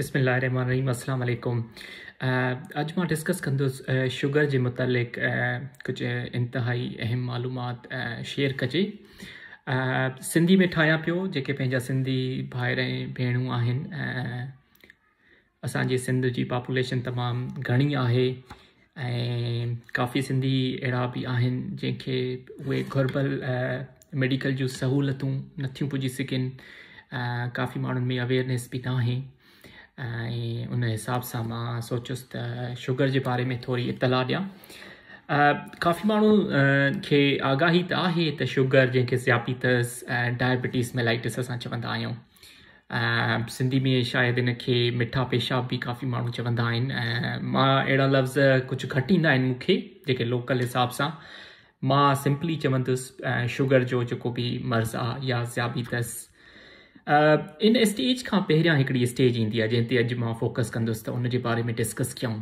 इस्म रहीम अॼु मां डिस्कस कंदुसि शुगर जे मुतालिक़ कुझु इंतिहाई अहम मालूमात शेयर uh, कजे uh, सिंधी में ठाहियां पियो जेके पंहिंजा सिंधी भाइरे भेणूं आहिनि ऐं uh, असांजे सिंध जी पॉपुलेशन तमामु घणी आहे ऐं काफ़ी सिंधी अहिड़ा बि आहिनि जंहिंखे उहे घुरबल मेडिकल जूं सहूलियतूं नथियूं पुॼी सघनि سکن काफ़ी माण्हुनि में अवेयरनेस बि न आहे ऐं उन हिसाब सां मां सोचियुसि त शुगर जे बारे में थोरी इतलाह ॾियां काफ़ी माण्हू खे आगाही त आहे त शुगर जंहिंखे ज़्यापतसि ऐं डायबिटीज़ मेलाइटिस असां चवंदा आहियूं ऐं सिंधी में शायदि हिन मिठा पेशाब बि काफ़ी माण्हू चवंदा आहिनि ऐं मां अहिड़ा लफ़्ज़ कुझु घटि ईंदा आहिनि मूंखे जेके लोकल हिसाब सां मां सिंपली चवंदुसि ऐं शुगर जो जेको बि मर्ज़ु आहे या ज़्यापी इन स्टेज खां पहिरियां हिकिड़ी स्टेज ईंदी आहे जंहिं ते अॼु मां फोकस कंदुसि त उनजे बारे में डिस्कस कयूं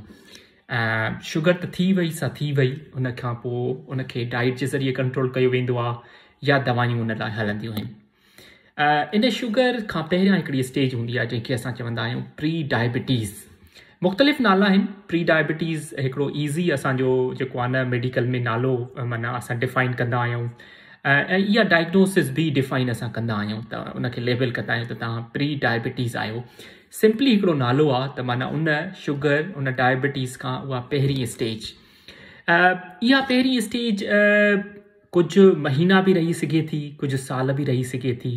ऐं शुगर त थी वई सां थी वई उन खां पोइ डाइट जे ज़रिए कंट्रोल कयो वेंदो आहे या दवाइयूं उन लाइ हलंदियूं आहिनि इन शुगर खां पहिरियां हिकिड़ी स्टेज हूंदी आहे जंहिंखे असां चवंदा आहियूं प्री डायबिटीज़ मुख़्तलिफ़ नाला आहिनि प्री डायबिटीज़ हिकिड़ो ईज़ी असांजो जेको आहे न मेडिकल में नालो माना असां डिफाइन कंदा आहियूं ऐं इहा डाइग्नोसिस बि डिफाइन असां कंदा आहियूं त उनखे लेबल कंदा आहियूं त तव्हां प्री डायबिटीज़ आहियो सिंपली हिकिड़ो नालो आहे त माना उन शुगर उन डायबिटीज़ खां उहा पहिरीं स्टेज इहा पहिरीं स्टेज कुझु महीना बि रही सघे थी कुझु साल बि रही सघे थी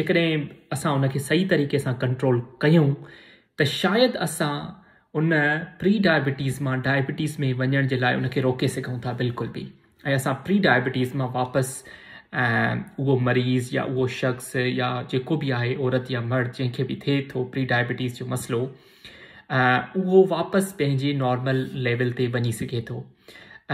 जेकॾहिं असां उनखे सही तरीक़े सां कंट्रोल कयूं त शायदि असां उन प्री डायबिटीज़ मां डायबिटीज़ में वञण जे लाइ उनखे रोके सघूं था बिल्कुलु बि ऐं असां प्री डायबिटीज़ मां वापसि ऐं उहो मरीज़ या उहो शख़्स या जेको बि आहे औरत या मर्द जंहिंखे बि थिए थो प्री डायबिटीज़ जो मसलो उहो वापसि पंहिंजे नॉर्मल लेवल ते वञी सघे थो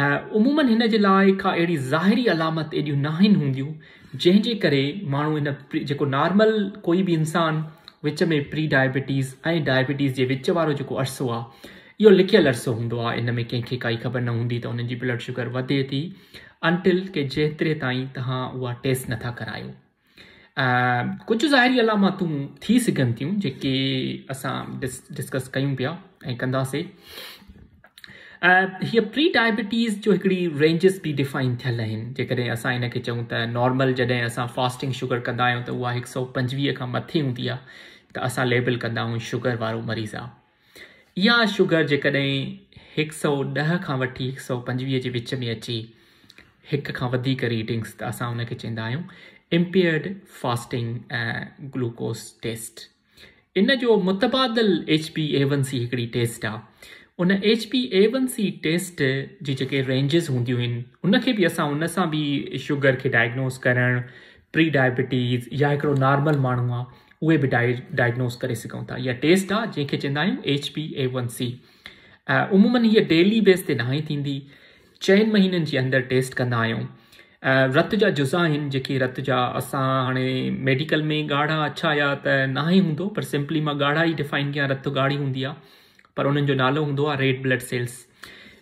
ऐं उमूमनि हिन जे लाइ का अहिड़ी ज़ाहिरी अलामत एॾियूं न आहिनि हूंदियूं जंहिंजे करे माण्हू हिन जेको नॉर्मल कोई बि इंसानु विच में प्री डायबिटीज़ ऐं डायबिटीज़ जे विच वारो जेको अरसो आहे इहो लिखियलु अर्सो हूंदो आहे इन में कंहिंखे काई ख़बर न हूंदी त हुननि ब्लड शुगर वधे थी अंटिल के जेतिरे ताईं तव्हां उहा टेस्ट नथा करायो ऐं कुझु ज़ाहिरी अलामातूं थी सघनि थियूं जेके असां डिस्कस कयूं पिया ऐं कंदासीं हीअ प्री डायबिटीज़ जो हिकिड़ी रेंजिस बि डिफाइन थियल आहिनि जेकॾहिं असां हिन चऊं त नॉर्मल जॾहिं असां फास्टिंग शुगर कंदा आहियूं त उहा हिकु सौ पंजवीह खां मथे हूंदी आहे त असां लेबल शुगर वारो मरीज़ आहे इहा शुगर जेकॾहिं हिकु सौ ॾह खां वठी हिकु सौ पंजवीह जे विच में अची हिक खां वधीक रीटिंग्स त असां उनखे चवंदा आहियूं इम्पेयरड फास्टिंग ऐं ग्लूकोस टेस्ट इन जो मुतबादल H P A one C हिकिड़ी टेस्ट आहे उन H P A one C test जी जेके रेंजिस हूंदियूं आहिनि उनखे बि असां उन सां बि शुगर खे डायग्नोस करणु प्री डायबिटीज़ या हिकिड़ो नॉर्मल माण्हू आहे उहे बि डाइ डाइग्नोस करे सघूं था इहा टेस्ट आहे जंहिंखे चवंदा आहियूं H P A one C ऐं उमूमनि हीअ डेली बेस ते न ई थींदी चइनि महीननि जे अंदरि टेस्ट कंदा आहियूं रत जा जुज़ा आहिनि जेके रत जा असां हाणे मेडिकल में ॻाढ़ा अछा या त न ई हूंदो पर सिंपली मां ॻाढ़ा ई डिफाइन कयां रत ॻाढ़ी हूंदी आहे पर उन्हनि जो नालो हूंदो आहे रेड ब्लड सेल्स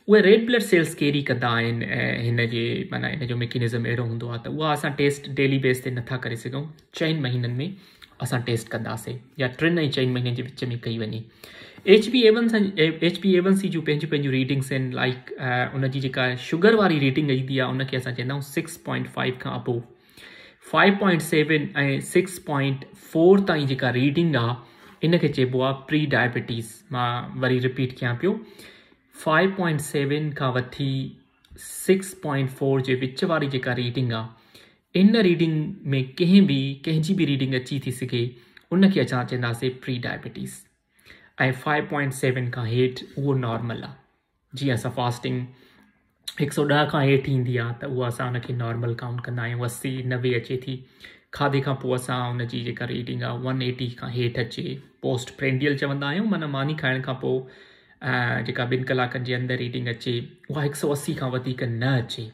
उहे रेड ब्लड सेल्स कहिड़ी कंदा आहिनि ऐं हिन जे माना हिन जो मेकेनिज़म अहिड़ो हूंदो आहे त उहा असां टेस्ट डेली बेस ते नथा करे सघूं चइनि महीननि में असां टेस्ट कंदासीं या टिनि ऐं चईं महीने जे विच में कई वञे H B A one H B A one C जूं पंहिंजूं पंहिंजूं रीडिंग्स आहिनि लाइक उन जी जेका शुगर वारी रीडिंग ईंदी आहे उन खे असां चवंदाऊं सिक्स पॉइंट फाइव खां पोइ फाइव पॉइंट सेवन ऐं सिक्स पॉइंट फोर ताईं जेका रीडिंग आहे इन चइबो आहे प्री डायबिटीज़ मां वरी रिपीट कयां पियो फाइव पॉइंट सेवन खां वठी सिक्स पॉइंट फोर जे विच वारी जेका रीडिंग आहे इन रीडिंग में कंहिं भी कंहिंजी भी रीडिंग अची थी सघे उन खे असां चवंदासीं प्री डायबिटीज़ ऐं फाइव पॉइंट सेवन खां हेठि उहो नॉर्मल आहे जीअं असां फास्टिंग हिक सौ ॾह खां हेठि ईंदी आहे त उहा असां उनखे नॉर्मल काउंट कंदा आहियूं असी नवे अचे थी खाधे खां पोइ असां उन जेका रीडिंग आहे वन एटी खां हेठि अचे पोस्ट प्रेंडियल चवंदा आहियूं माना मानी खाइण खां पोइ जेका ॿिनि कलाकनि जे अंदरि रीडिंग अचे उहा हिकु सौ असी खां न अचे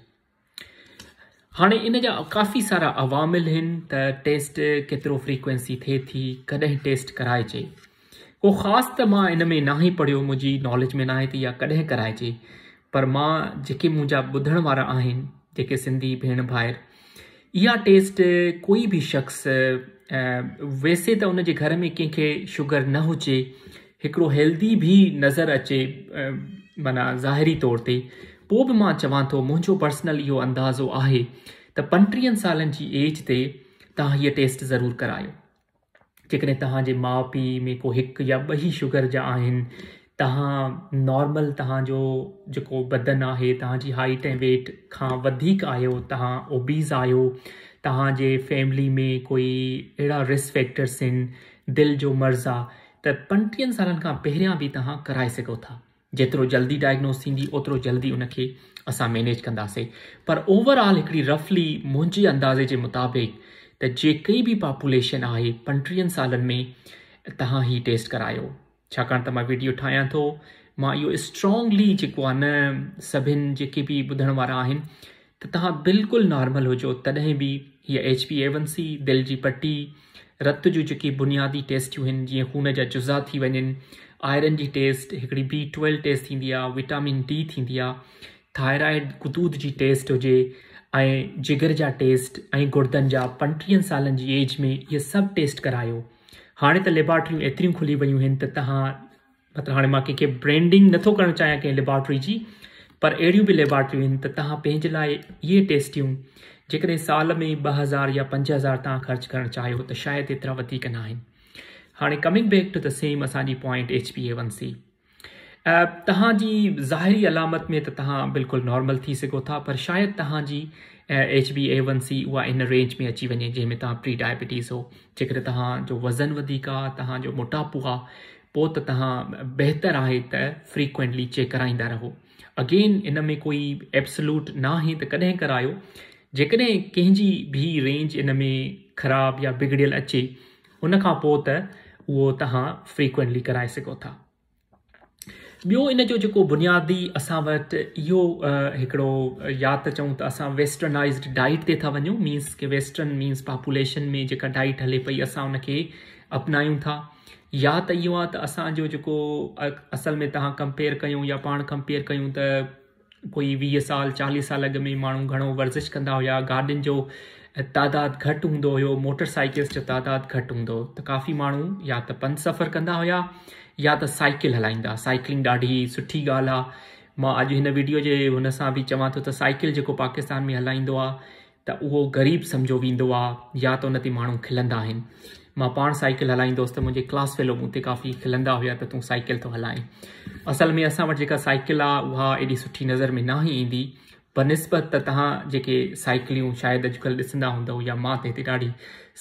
हाणे इन जा काफ़ी सारा अवामिल आहिनि त टेस्ट केतिरो फ्रीक्वेंसी थिए थी कॾहिं टेस्ट कराइजे को ख़ासि त मां इन में न ई पढ़ियो मुंहिंजी नॉलेज में न आहे त इहा कॾहिं कराइजे पर मां जेके मुंहिंजा ॿुधण वारा आहिनि जेके सिंधी भेण भाइर इहा टेस्ट कोई बि शख़्स वैसे त उनजे घर में कंहिंखे शुगर न हुजे हिकिड़ो हेल्दी बि नज़र अचे माना ज़ाहिरी तौर ते पोइ बि मां चवां थो मुंहिंजो पर्सनल इहो अंदाज़ो आहे त पंटीहनि सालनि जी एज ते तव्हां हीअ टेस्ट ज़रूरु करायो जेकॾहिं तव्हांजे माउ पीउ में को हिकु या ॿ ई शुगर जा आहिनि तव्हां नॉर्मल तव्हांजो जेको बदन आहे तव्हांजी हाइट ऐं वेट खां वधीक आहियो तव्हां ओबीज़ आहियो तव्हांजे फैमिली में कोई अहिड़ा रिस्क फैक्टर्स आहिनि दिलि जो मर्ज़ु आहे त पंटीहनि सालनि खां पहिरियां बि तव्हां कराए सघो था जेतिरो जल्दी डायग्नोस थींदी ओतिरो जल्दी उन खे असां मैनेज कंदासीं पर ओवरऑल हिकिड़ी रफली मुंहिंजे अंदाज़े जे मुताबिक़ त जेकी बि पॉपुलेशन आहे पंटीहनि सालनि में तव्हां हीअ टेस्ट करायो छाकाणि त मां वीडियो ठाहियां थो मां इहो स्ट्रॉंगली जेको आहे न सभिनि जेके बि ॿुधण वारा आहिनि त तव्हां बिल्कुलु नॉर्मल हुजो तॾहिं बि हीअ एचपी एवन सी दिलि जी पटी रत जूं जेकी बुनियादी टेस्टियूं आहिनि जीअं खून जा जुज़ा थी वञनि आयरन जी टेस्ट हिकिड़ी बी ट्वेल्व टेस्ट थींदी आहे विटामिन डी थींदी आहे थायरॉइड कुदूद जी टेस्ट हुजे ऐं जिगर जा टेस्ट ऐं घुर्दनि जा पंटीहनि सालनि जी एज में इहे सभु टेस्ट करायो हाणे त लेबॉट्रियूं एतिरियूं खुली वियूं आहिनि त तव्हां मतिलबु हाणे मां कंहिंखे ब्रैंडिंग नथो करणु चाहियां कंहिं लेबॉटरी जी पर अहिड़ियूं बि लेबॉटरियूं आहिनि त तव्हां पंहिंजे लाइ इहे टेस्टियूं जेकॾहिं साल में ॿ हज़ार या पंज हज़ार तव्हां ख़र्चु करणु चाहियो त शायदि एतिरा हाणे coming back to the same असांजी point H P A one C तव्हांजी ज़ाहिरी अलामत में त तव्हां बिल्कुलु नॉर्मल थी सघो था पर शायदि तव्हांजी H B A one C उहा इन रेंज में अची वञे जंहिंमें तव्हां प्री डायबिटीज़ हो जेकॾहिं तव्हांजो वज़न वधीक आहे तव्हांजो मोटापो आहे पोइ त तव्हां बहितरु आहे त फ्रीक्वेंटली चेक कराईंदा रहो अगेन इन में कोई एप्सल्यूट न आहे त कॾहिं करायो जेकॾहिं कंहिंजी बि रेंज इन में ख़राबु या बिगड़ियल अचे उन खां पोइ त उहो तव्हां फ्रीक्वेंटली कराए सघो था ॿियो इन जो जेको बुनियादी असां वटि इहो हिकिड़ो या त चऊं त असां वेस्टर्नाइज़्ड डाइट ते था वञूं मीन्स के वेस्टर्न मीन्स पॉपुलेशन में जेका डाइट हले पई असां उन खे अपनायूं था या त इहो आहे त असांजो जेको असल में तव्हां कंपेयर कयूं या पाण कंपेयर कयूं त कोई वीह साल चालीह साल अॻु में माण्हू घणो वर्ज़िश कंदा हुया गाॾियुनि जो तादाद तइदादु घटि हूंदो हुयो मोटर साइकिल जो तादादु घटि हूंदो त काफ़ी माण्हू या त पंथ सफर कंदा हुया या त साईकिल हलाईंदा साइकिलिंग ॾाढी सुठी ॻाल्हि आहे मां अॼु हिन वीडियो जे हुन सां बि चवां थो त साइकिल जेको पाकिस्तान में हलाईंदो आहे त उहो ग़रीबु सम्झो वेंदो आहे या त उन ते माण्हू खिलंदा आहिनि मां पाण साइकिल हलाईंदो त मुंहिंजे क्लास फेलो मूं ते काफ़ी खिलंदा हुया त तूं साइकिल थो हलाए असल में असां वटि जेका साइकिल आहे सुठी नज़र में न ई ईंदी पर नस्पत त तव्हां जेके साइकिलियूं शायदि अॼुकल्ह ॾिसंदा हूंदव या मां त हिते ॾाढी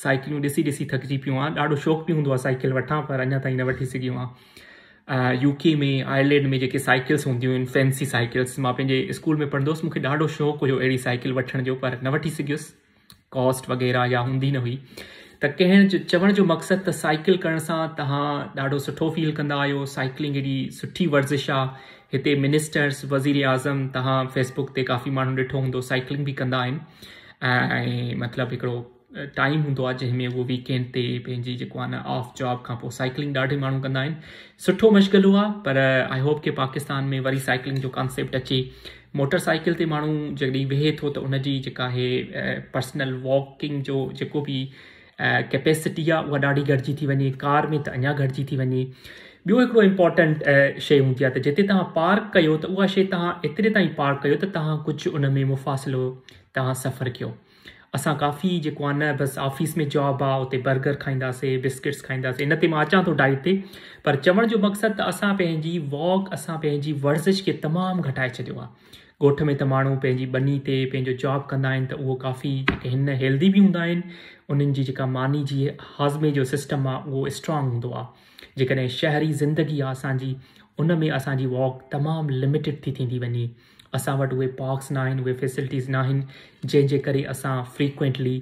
साइकिलियूं ॾिसी ॾिसी थकजी पियूं आं ॾाढो शौक़ु बि हूंदो आहे साइकिल वठां पर अञा ताईं न वठी सघियूं आं यूके में आयरलैंड में जेके साइकिल्स हूंदियूं आहिनि फैंसी साइकिल्स मां पंहिंजे स्कूल में पढ़ंदो हुयुसि मूंखे ॾाढो शौक़ु हुयो अहिड़ी साइकिल वठण जो पर न वठी सघियुसि कॉस्ट वग़ैरह या हूंदी न हुई त कंहिं चवण जो मक़सदु त साइकिल करण सां तव्हां सुठो फील कंदा आहियो वर्ज़िश आहे हिते मिनिस्टर्स वज़ीर आज़म तव्हां फेसबुक ते काफ़ी माण्हू ॾिठो हूंदो साइकिलिंग बि कंदा आहिनि ऐं मतिलबु हिकिड़ो टाइम हूंदो आहे जंहिंमें उहो वीकेंड ते पंहिंजी जेको आहे न ऑफ जॉब खां पोइ साइकिलिंग ॾाढे माण्हू कंदा आहिनि सुठो मशगिलो आहे पर आई होप की पाकिस्तान में वरी साइकिलिंग जो कॉन्सेप्ट अचे मोटर साइकिल ते माण्हू जॾहिं वेहे थो त उनजी जेका इहे पर्सनल वॉकिंग जो जेको बि कैपेसिटी आहे उहा ॾाढी घटिजी थी वञे कार में त अञा घटिजी थी वञे ॿियो हिकिड़ो इम्पोटेंट शइ हूंदी आहे त जिते तव्हां पार्क कयो त उहा शइ तव्हां एतिरे ताईं पार कयो त तव्हां कुझु उन में मुफ़ासिलो तव्हां सफ़र कयो असां काफ़ी जेको आहे न बसि ऑफिस में जॉब आहे उते बर्गर खाईंदासीं बिस्किट्स खाईंदासीं हिन ते मां अचां थो डाइट ते पर चवण जो मक़सदु त असां पंहिंजी वॉक असां पंहिंजी वर्ज़िश खे तमामु घटाए छॾियो आहे ॻोठ में त माण्हू पंहिंजी बनी ते पंहिंजो जॉब कंदा आहिनि त उहो काफ़ी हिन हेल्दी बि हूंदा आहिनि उन्हनि जी जेका मानी जी हाज़मे जो सिस्टम आहे उहो हूंदो जेकॾहिं शहरी ज़िंदगी आहे असांजी उन में असांजी वॉक तमामु लिमिटेड थी थींदी वञे असां वटि उहे पार्क्स न आहिनि उहे फैसिलिटीज़ न आहिनि जंहिंजे करे असां फ्रीक्वेंटली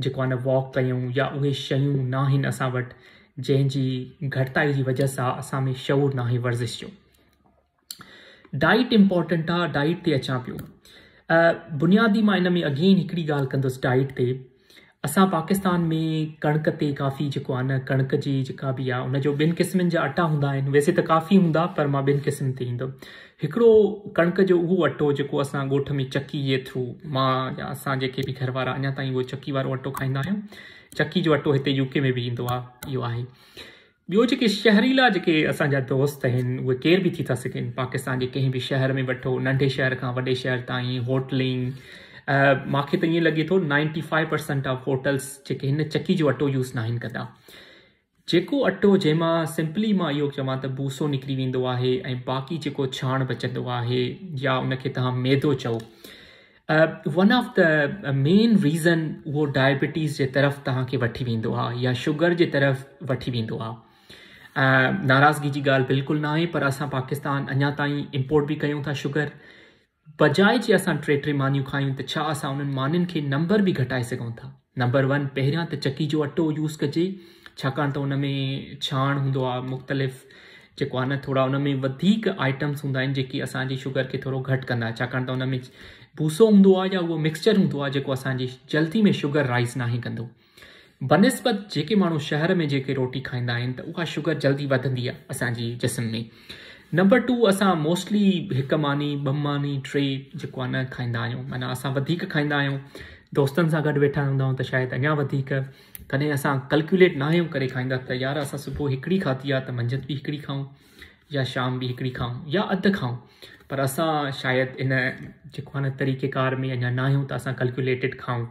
जेको आहे न वॉक कयूं या उहे शयूं न आहिनि असां वटि जंहिंजी घटिताई जी वजह सां असां में शौर न आहे वर्ज़िश जो डाइट इम्पोर्टेंट आहे डाइट ते अचां पियो बुनियादी मां इन में अगेन हिकिड़ी ॻाल्हि कंदुसि डाइट ते असां पाकिस्तान में कणिक ते काफ़ी जेको आहे न कणिक जी जेका बि आहे उनजो ॿिनि क़िस्मनि जा अटा हूंदा आहिनि वैसे त काफ़ी हूंदा पर मां ॿिनि क़िस्मनि ते ईंदुमि हिकिड़ो कणिक जो उहो अटो जेको असां ॻोठ में चकीअ थ्रू मां या असां जेके बि घर वारा अञा ताईं उहो अटो खाईंदा आहियूं जो अटो हिते यूके में बि ईंदो आहे इहो आहे शहरीला जेके असांजा दोस्त आहिनि केर बि थी था सघनि पाकिस्तान जे कंहिं बि शहर में वठो नंढे शहर खां वॾे शहर ताईं होटलिंग मूंखे त ईअं लॻे थो ninety five percent of hotels जेके हिन चकी जो अटो यूज़ न आहिनि कंदा जेको अटो जंहिंमां सिंपली मां इहो चवां त बूसो निकिरी वेंदो आहे ऐं बाक़ी जेको छाण बचंदो आहे या उनखे तव्हां मैदो चओ one of the main reason उहो डायबिटीज़ जे तरफ़ तव्हांखे वठी वेंदो आहे या शुगर जे तरफ़ वठी वेंदो आहे नाराज़गी जी ॻाल्हि बिल्कुलु न आहे पर असां पाकिस्तान अञा ताईं इम्पोर्ट बि कयूं था शुगर बजाए जे असां टे टे मानियूं खाऊं त छा असां उन्हनि मानियुनि खे नंबर बि घटाए सघूं था नंबर वन पहिरियां त चकी जो अटो यूज़ कजे छाकाणि त उन में छाण हूंदो आहे मुख़्तलिफ़ जेको आहे न थोरा उन में वधीक आइटम्स हूंदा आहिनि जेकी असांजी शुगर खे थोरो घटि कंदा छाकाणि त हुन में भूसो हूंदो आहे या उहो मिक्सचर हूंदो आहे जेको असांजी जल्दी में शुगर राइज़ नाहे कंदो बनस्पति जेके माण्हू शहर में जेके रोटी खाईंदा आहिनि त उहा शुगर जल्दी वधंदी आहे असांजी जिस्म में नंबर टू असां मोस्टली हिकु मानी ॿ मानी टे जेको आहे न खाईंदा आहियूं माना असां वधीक खाईंदा आहियूं दोस्तनि सां गॾु वेठा हूंदा आहियूं त शायदि अञा वधीक कॾहिं असां कल्कुलेट ना आहियूं करे खाईंदा त यार असां सुबुह हिकिड़ी खाधी आहे त मंझंदि बि हिकिड़ी खाऊं या शाम बि हिकिड़ी खाऊं या अधु खाऊं पर असां शायदि इन जेको आहे न तरीक़ेकार में अञा न आहियूं त असां कल्कुलेटिड खाऊं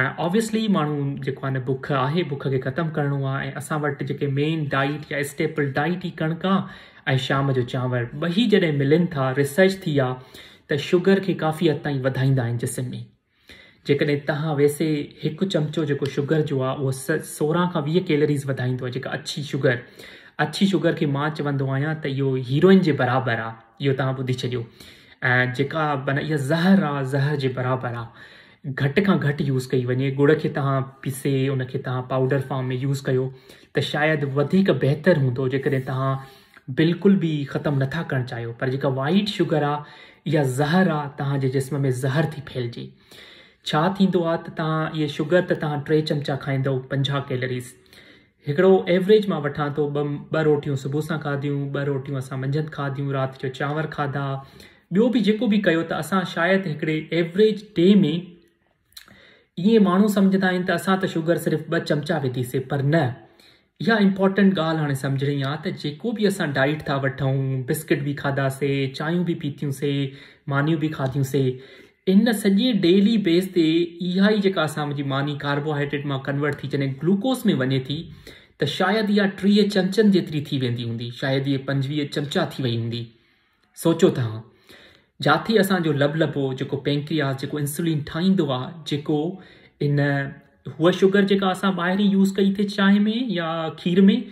ऐं ऑब्वियसली माण्हू जेको आहे न बुख आहे बुख खे ख़तमु करिणो आहे ऐं मेन डाइट या स्टेपल डाइट ही कणिक ऐं शाम जो चांवर ॿई जॾहिं मिलनि था रिसर्च थी आहे त शुगर खे काफ़ी हद ताईं वधाईंदा आहिनि जिस्म में जेकॾहिं तव्हां वैसे हिकु चमिचो जेको शुगर जो आहे उहो स सोरहं खां वीह कैलरीज़ वधाईंदो आहे जेका अछी शुगर अछी शुगर खे मां चवंदो आहियां त इहो हीरोइन जे बराबरि आहे इहो तव्हां ॿुधी छॾियो ऐं जेका माना इहा ज़हर आहे ज़हर जे बराबरि आहे घटि खां घटि यूज़ कई वञे गुड़ खे तव्हां पीसे उनखे तव्हां पाउडर फार्म में यूज़ कयो त शायदि वधीक बहितरु हूंदो जेकॾहिं तव्हां बिल्कुल बि ख़तमु नथा करणु चाहियो पर जेका वाइट शुगर आहे या ज़हर आहे तव्हांजे जिस्म में ज़हर थी फैलिजे छा थींदो आहे त तव्हां इहे शुगर त तव्हां टे चमचा खाईंदव पंजाहु कैलरीस हिकिड़ो एवरेज मां वठां थो ॿ ॿ रोटियूं सुबुह सां खाधियूं ॿ रोटियूं असां मंझंदि खाधियूं राति जो चांवर खाधा ॿियो बि जेको बि कयो त असां शायदि हिकिड़े एवरेज डे में इएं माण्हू सम्झंदा आहिनि त असां त शुगर सिर्फ़ु ॿ विधीसीं पर न इहा गाल ॻाल्हि हाणे सम्झणी आहे त जेको बि असां डाइट था वठूं बिस्किट बि खाधासीं चांहियूं बि पीतियूंसीं मानियूं बि खाधियूंसीं इन सॼे डेली बेस ते इहा ई जेका असां मुंहिंजी मानी कार्बोहाइड्रेट मां कन्वर्ट थी जॾहिं ग्लूकोस में वञे थी त शायदि इहा टीह चमचनि जेतिरी थी वेंदी हूंदी शायदि इहा पंजवीह चमचा थी वई हूंदी सोचो तव्हां जिते असांजो लब लबो जेको पैंक्री जेको इंसुलिन ठाहींदो आहे जेको इन हूअ शुगर जेका असां ॿाहिरि यूज़ कई थिए चांहि में या खीर में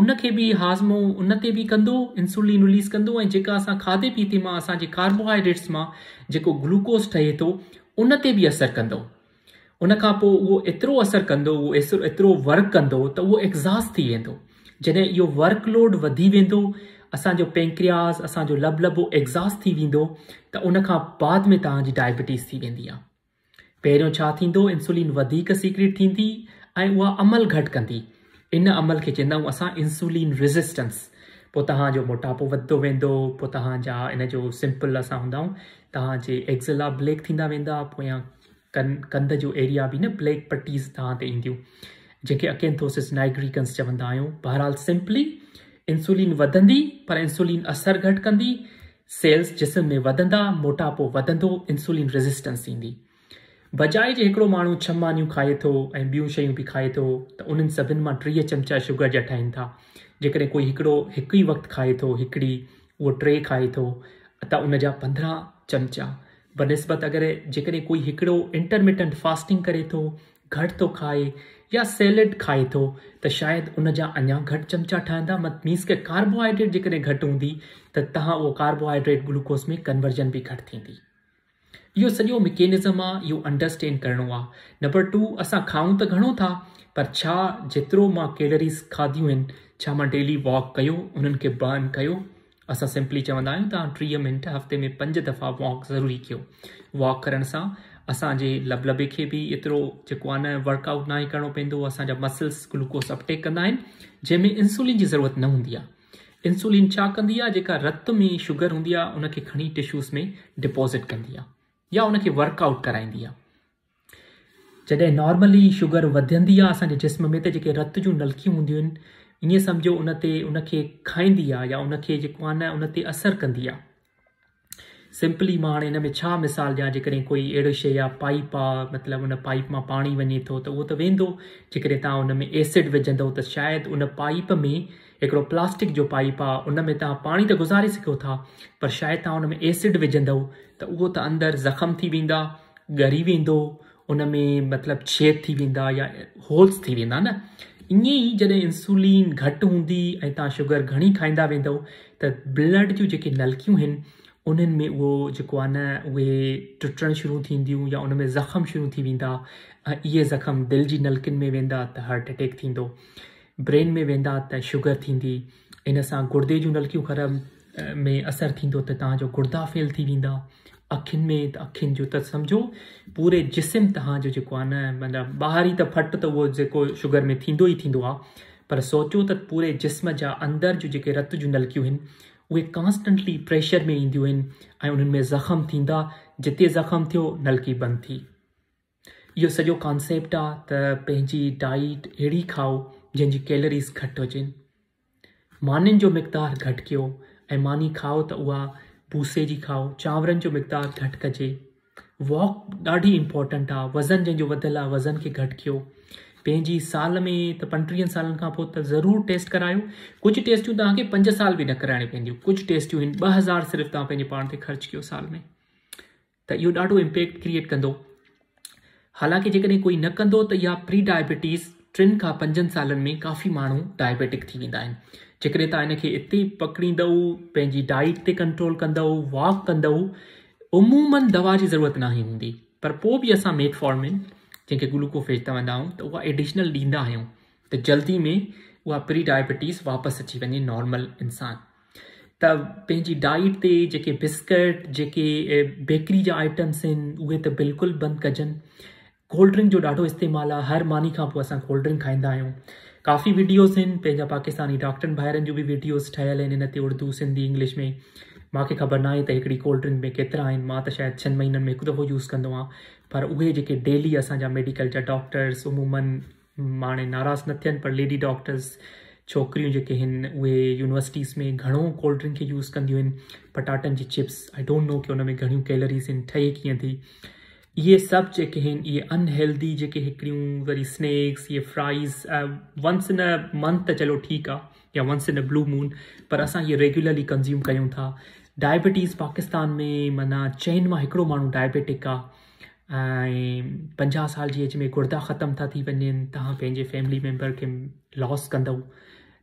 उन खे बि हाज़मो उन ते बि कंदो इंसुलिन रिलीज़ कंदो ऐं जेका असां खाधे पीते मां असांजे कार्बोहाइड्रेट्स मां जेको ग्लूकोस ठहे थो उन ते बि असरु कंदो उन खां पोइ उहो एतिरो असरु कंदो उहो एसो एतिरो वर्क कंदो त उहो एक्ज़ास्ट थी वेंदो जॾहिं इहो वर्कलोड वधी वेंदो असांजो पेंक्रियाज़ असांजो लब लबो एक्ज़ास्ट थी वेंदो त उन खां बाद में तव्हांजी डायबिटीज़ थी वेंदी आहे पहिरियों छा थींदो इंसुलिन वधीक सीक्रेट थींदी ऐं उहा अमल घटि कंदी इन अमल खे चवंदा आहियूं असां इंसुलिन रेज़िस्टेंस पोइ तव्हांजो मोटापो वधंदो वेंदो पोइ तव्हांजा इन जो सिंपल असां हूंदा आहियूं तव्हांजे एक्ज़ला ब्लैक थींदा वेंदा पोयां कन कंध जो एरिया बि न ब्लैक पटीस तव्हां ते ईंदियूं जेके अकेंथोसिस नाइग्रीकंस चवंदा आहियूं बहरहाल सिंपली इंसुलिन वधंदी पर इंसुलिन असर घटि कंदी सेल्स जिस्म में वधंदा मोटापो वधंदो इंसुलिन रेज़िस्टेंस ईंदी बजाए जे हिकिड़ो माण्हू छह मानियूं खाए थो ऐं ॿियूं शयूं बि खाए थो त उन्हनि सभिनि मां टीह शुगर जा ठाहिनि था जेकॾहिं कोई हिकिड़ो हिकु ई वक़्तु खाए थो हिकिड़ी उहो टे खाए थो त उनजा पंद्रहं बनस्बत अगरि जेकॾहिं कोई हिकिड़ो इंटरमीटंट फास्टिंग करे थो घटि थो खाए या सैलेड खाए थो त शायदि उन जा अञा घटि चमिचा ठहंदा मींस के कार्बोहाइड्रेट जेकॾहिं घटि हूंदी त तव्हां उहो कार्बोहाइड्रेट ग्लुकोस में कन्वर्जन बि घटि थींदी इहो सॼो मिकेनिज़म आहे इहो अंडरस्टैंड करणो आहे नंबर टू असां खाऊं त घणो था पर छा जेतिरो मां कैलरीस खाधियूं आहिनि छा मां डेली वॉक कयो उन्हनि खे बर्न कयो असां सिंपली चवंदा आहियूं तव्हां टीह मिंट हफ़्ते में पंज दफ़ा वॉक ज़रूरी कयो वॉक करण सां असांजे लबलभे खे बि एतिरो जेको आहे न वर्कआउट न ई करिणो पवंदो असांजा मसल्स ग्लूकोस अपटेक कंदा आहिनि जंहिंमें इंसुलिन जी ज़रूरत न हूंदी आहे इंसुलिन छा कंदी आहे जेका रत में शुगर हूंदी आहे उनखे खणी टिश्यूस में डिपोज़िट कंदी आहे या उन खे वर्कआउट कराईंदी आहे जॾहिं नॉर्मली शुगर वधंदी आहे असांजे जिस्म में त जेके रत जूं नलकियूं हूंदियूं आहिनि ईअं सम्झो उन ते उन खे खाईंदी आहे या उनखे जेको आहे न उन ते असरु कंदी आहे सिंपली मां हाणे हिन में छा मिसाल ॾियां जेकॾहिं कोई अहिड़ो शइ आहे पाइप आहे मतिलबु उन पाइप मां पाणी वञे थो त उहो त वेंदो जेकॾहिं तव्हां उन में एसिड विझंदव त शायदि उन पाइप में हिकिड़ो प्लास्टिक जो पाइप आहे उन में तव्हां पाणी त गुज़ारे सघो था पर शायदि तव्हां उन में एसिड विझंदव त उहो त अंदरि ज़ख़्म थी वेंदा ॻरी वेंदो उन में मतिलबु छेद थी वेंदा या होल्स थी वेंदा न ईअं ई जॾहिं इंसुलिन घटि हूंदी ऐं तव्हां शुगर घणी खाईंदा वेंदव त ब्लड जूं जेके नलकियूं आहिनि उन्हनि में उहो जेको आहे न उहे टुटणु शुरू थींदियूं या उन में ज़ख़्म शुरू थी वेंदा ऐं इहे ज़ख़्म दिलि जी नलकियुनि में वेंदा त हार्ट अटैक थींदो ब्रेन में वेंदा त शुगर थींदी इन सां गुर्दे जूं नलकियूं ख़राब में असरु थींदो त तव्हांजो गुर्दा फेल थी वेंदा अखियुनि में त अख़ियुनि जो त सम्झो पूरे जिस्म तव्हांजो जेको आहे न मतिलबु ॿाहिरि त फट त उहो जेको शुगर में थींदो ई थींदो आहे पर सोचो त पूरे जिस्म जा अंदरि जूं जेके रत जूं नलकियूं आहिनि उहे कॉन्स्टेंटली प्रेशर में ईंदियूं आहिनि ऐं उन्हनि में ज़ख़्म थींदा जिते ज़ख़्म थियो नलकी बंदि थी इहो सॼो कॉन्सेप्ट आहे त पंहिंजी डाइट अहिड़ी खाओ जंहिंजी कैलरीज़ घटि हुजनि मानियुनि जो मक़दार घटि कयो ऐं मानी खाओ त उहा भूसे जी खाओ चांवरनि जो मक़दार घटि कजे वॉक ॾाढी इंपॉर्टेंट आहे वज़न जंहिंजो वधियलु आहे वज़न खे घटि कयो पंहिंजी साल में त पंटीहनि सालनि खां पोइ त ज़रूरु टेस्ट करायो कुझु टेस्टियूं तव्हांखे पंज साल बि न कराइणी पवंदियूं कुझु टेस्टियूं आहिनि ॿ हज़ार सिर्फ़ु तव्हां पंहिंजे पाण ते ख़र्च कयो साल में त इहो ॾाढो इम्पेक्ट क्रिएट कंदो हालांकि जेकॾहिं कोई न कंदो त इहा प्री डायबिटीज़ टिनि खां पंजनि सालनि में काफ़ी माण्हू डायबिटिक थी वेंदा आहिनि जेकॾहिं तव्हां इन खे इते पकड़ींदव पंहिंजी डाइट ते कंट्रोल कंदव वॉक कंदव उमूमन दवा जी ज़रूरत नाहे हूंदी पर पोइ बि असां मेट फॉर्मिन जंहिंखे ग्लूकोफेज फेस था वेंदा ऐं त उहा एडिशनल ॾींदा आहियूं त जल्दी में उहा डायबिटीज़ वापसि अची वञे नॉर्मल इंसान त पंहिंजी डाइट ते जेके बिस्किट जेके बेकरी जा आइटम्स आहिनि उहे त बिल्कुलु बंदि कजनि कोल्ड ड्रिंक जो ॾाढो इस्तेमालु आहे हर मानी खां पोइ असां कोल्ड ड्रिंक खाईंदा आहियूं काफ़ी वीडियोस आहिनि पंहिंजा पाकिस्तानी डॉक्टरनि ॿाहिरनि जो बि वीडियोस ठहियल आहिनि हिन ते उर्दु सिंधी इंग्लिश में मूंखे ख़बर न आहे त हिकिड़ी कोल्ड ड्रिंक में केतिरा आहिनि मां त शायदि छहनि महीननि में हिकु दफ़ो यूज़ कंदो आहियां पर उहे जेके डेली असांजा मेडिकल जा डॉक्टर्स उमूमन माने नाराज़ न थियनि पर लेडी डॉक्टर्स छोकिरियूं जेके आहिनि उहे यूनिवर्सिटीज़ में घणो कोल्ड ड्रिंक खे यूज़ कंदियूं आहिनि पटाटनि जी चिप्स आई डोंट नो की हुन में घणियूं कैलरीज़ आहिनि ठहे कीअं थी इहे सभु जेके आहिनि इहे अनहेल्दी जेके हिकिड़ियूं वरी स्नैक्स इहे fries once in a month त चलो ठीकु आहे या once in a blue moon पर असां इहे रेगुलरली कंज़्यूम कयूं था डायबिटीज़ पाकिस्तान में माना चइनि मां हिकिड़ो माण्हू डायबिटिक आहे पंजा साल की एज में गुर्दा खत्म था थी वञनि तव्हां पंहिंजे फैमिली मेम्बर खे लॉस कद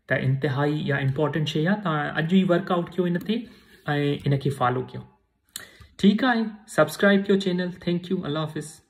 त इंतिहाई या इंपॉर्टेंट शे आहे तव्हां वर्कआउट कर हिन ते ऐं इन खे फॉलो कर ठीक है सब्सक्राइब कर चैनल थैंक यू अल्लाह हाफ़िज़